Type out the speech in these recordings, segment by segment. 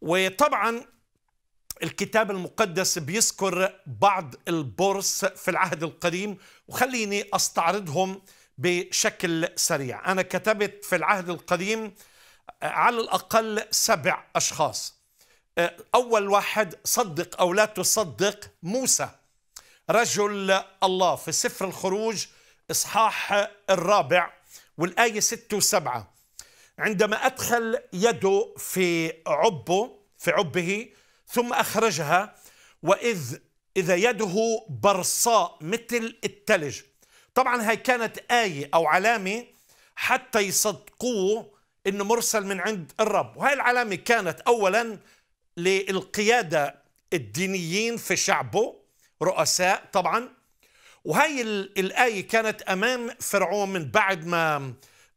وطبعا الكتاب المقدس بيذكر بعض البرص في العهد القديم وخليني استعرضهم بشكل سريع انا كتبت في العهد القديم آه، على الاقل سبع اشخاص آه، اول واحد صدق او لا تصدق موسى رجل الله في سفر الخروج اصحاح الرابع والايه 6 و7 عندما أدخل يده في عبه في عبه ثم أخرجها وإذ إذا يده برصاء مثل التلج طبعا هي كانت آية أو علامة حتى يصدقوه انه مرسل من عند الرب وهي العلامه كانت اولا للقياده الدينيين في شعبه رؤساء طبعا وهي الايه كانت امام فرعون من بعد ما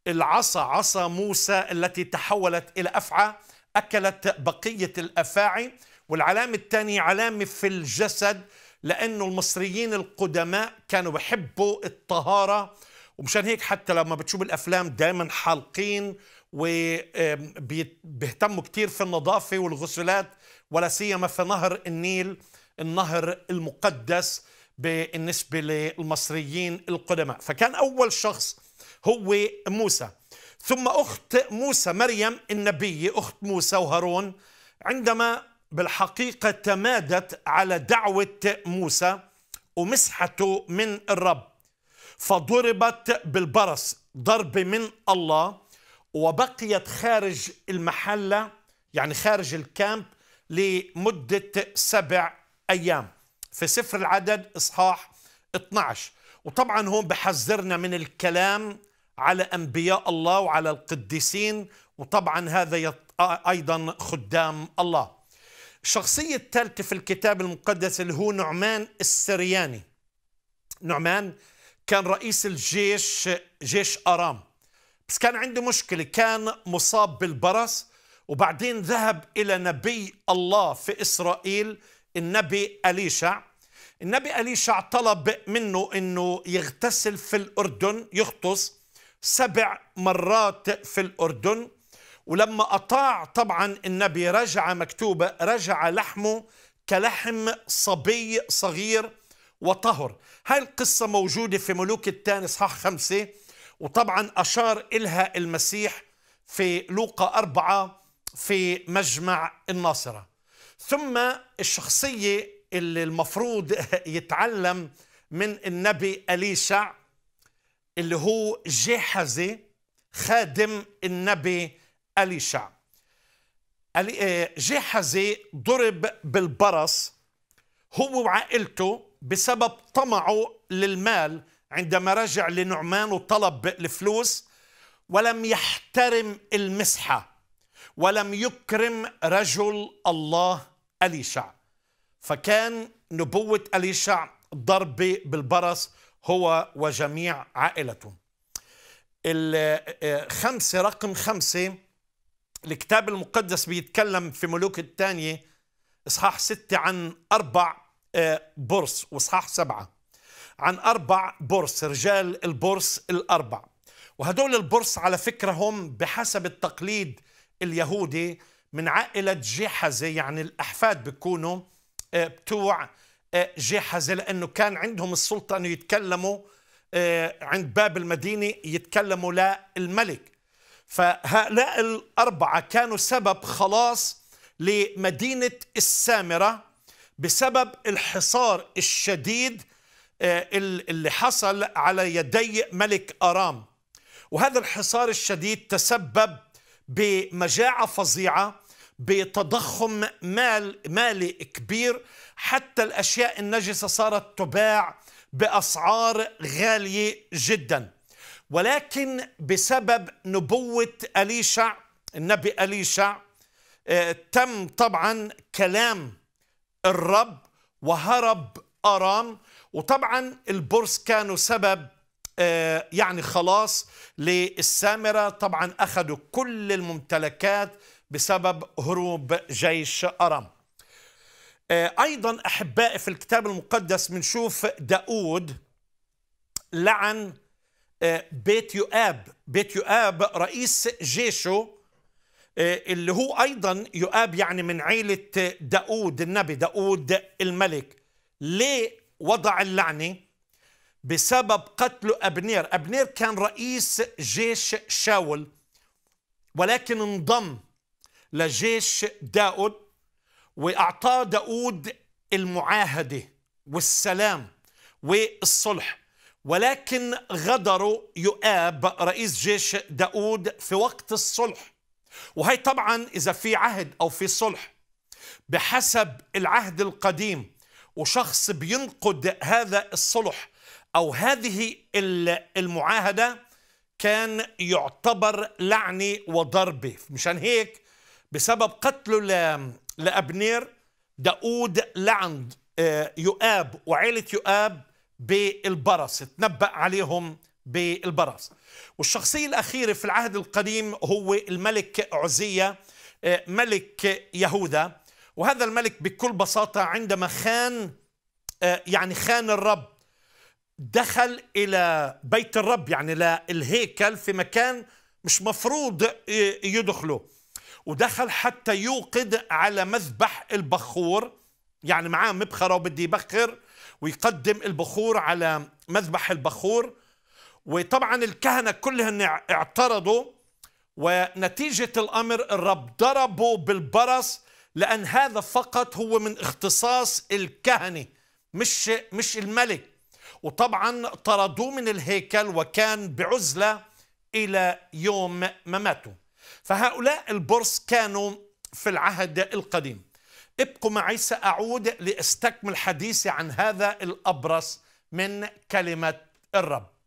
العصا عصا موسى التي تحولت إلى أفعى أكلت بقية الأفاعي والعلامة الثانية علامة في الجسد لأنه المصريين القدماء كانوا بحبوا الطهارة ومشان هيك حتى لما بتشوف الأفلام دائما حالقين وبيهتموا كثير في النظافة والغسلات ولا سيما في نهر النيل النهر المقدس بالنسبة للمصريين القدماء فكان أول شخص هو موسى ثم أخت موسى مريم النبية أخت موسى وهارون عندما بالحقيقة تمادت على دعوة موسى ومسحته من الرب فضربت بالبرص ضربة من الله وبقيت خارج المحلة يعني خارج الكامب لمدة سبع أيام في سفر العدد إصحاح 12 وطبعا هون بحذرنا من الكلام على أنبياء الله وعلى القديسين وطبعا هذا أيضا خدام الله الشخصية الثالثة في الكتاب المقدس اللي هو نعمان السرياني نعمان كان رئيس الجيش جيش أرام بس كان عنده مشكلة كان مصاب بالبرص وبعدين ذهب إلى نبي الله في إسرائيل النبي أليشع النبي أليشع طلب منه أنه يغتسل في الأردن يغطس سبع مرات في الأردن ولما أطاع طبعا النبي رجع مكتوبة رجع لحمه كلحم صبي صغير وطهر هاي القصة موجودة في ملوك الثاني صحاح خمسة وطبعا أشار إلها المسيح في لوقا أربعة في مجمع الناصرة ثم الشخصية اللي المفروض يتعلم من النبي أليشع اللي هو جحز خادم النبي أليشع آه، جحز ضرب بالبرص هو وعائلته بسبب طمعه للمال عندما رجع لنعمان وطلب الفلوس ولم يحترم المسحة ولم يكرم رجل الله أليشع فكان نبوة أليشع ضربة بالبرص هو وجميع عائلته آه، خمسة رقم خمسة الكتاب المقدس بيتكلم في ملوك الثانية إصحاح ستة عن أربع آه، برص وإصحاح سبعة عن أربع برص رجال البرص الأربع وهدول البرص على فكرة هم بحسب التقليد اليهودي من عائلة جحزة يعني الأحفاد بيكونوا آه، بتوع جاحزة لأنه كان عندهم السلطة أنه يتكلموا آه، عند باب المدينة يتكلموا للملك فهؤلاء الأربعة كانوا سبب خلاص لمدينة السامرة بسبب الحصار الشديد آه، اللي حصل على يدي ملك أرام وهذا الحصار الشديد تسبب بمجاعة فظيعة بتضخم مال مالي كبير حتى الاشياء النجسه صارت تباع باسعار غاليه جدا ولكن بسبب نبوه اليشع النبي اليشع آه، تم طبعا كلام الرب وهرب ارام وطبعا البرص كانوا سبب آه، يعني خلاص للسامرة طبعا أخذوا كل الممتلكات بسبب هروب جيش أرم آه، أيضا أحبائي في الكتاب المقدس بنشوف داود لعن آه، بيت يؤاب بيت يؤاب رئيس جيشه آه، اللي هو أيضا يؤاب يعني من عيلة داود النبي داود الملك ليه وضع اللعنة بسبب قتل أبنير أبنير كان رئيس جيش شاول ولكن انضم لجيش داود وأعطاه داود المعاهدة والسلام والصلح ولكن غدروا يؤاب رئيس جيش داود في وقت الصلح وهي طبعا إذا في عهد أو في صلح بحسب العهد القديم وشخص بينقد هذا الصلح أو هذه المعاهدة كان يعتبر لعنة وضربة مشان هيك بسبب قتله لأبنير داود لعن آه، يؤاب وعيلة يؤاب بالبرص تنبأ عليهم بالبرص والشخصية الأخيرة في العهد القديم هو الملك عزية آه، ملك يهوذا وهذا الملك بكل بساطة عندما خان آه، يعني خان الرب دخل إلى بيت الرب يعني للهيكل في مكان مش مفروض يدخله ودخل حتى يوقد على مذبح البخور يعني معاه مبخرة وبده يبخر ويقدم البخور على مذبح البخور وطبعا الكهنة كلهن اعترضوا ونتيجة الأمر الرب ضربه بالبرص لأن هذا فقط هو من اختصاص الكهنة مش, مش الملك وطبعا طردوه من الهيكل وكان بعزلة إلى يوم ما فهؤلاء البرص كانوا في العهد القديم ابقوا معي سأعود لأستكمل حديثي عن هذا الأبرص من كلمة الرب